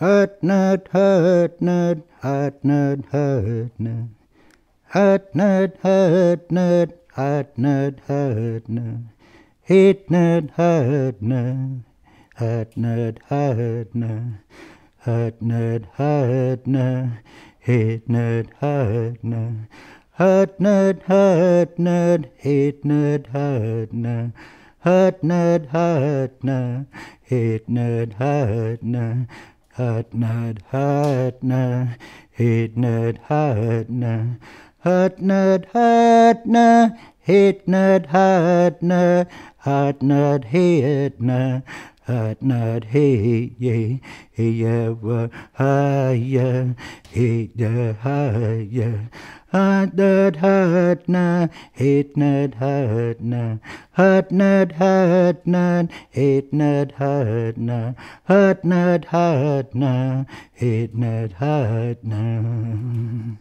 Hot nut, hot nut, hot nut, hot nut. Hot nut, hot nut, hot nut, hot nut. Hot nut, hot nut, hot nut, hot nut. Hot nut, hot nut, hot nut, hot nut. Hot nut, hot nut, hot nut, hot nut. Hot nut, hot nut, hot nut, hot nut hat, not hat, now. it, not hat, now. Hutnud, hutna, hitnud, hutna, hutnud, hitna, hutnud, he, ye, he, ye, wa, ha, ye, he, ye, ha, ye, hutnud, hutna, hitnud, hutna, hutnud, hutnud, hitnud, hutna, hutnud, hutna, hitnud, hutna.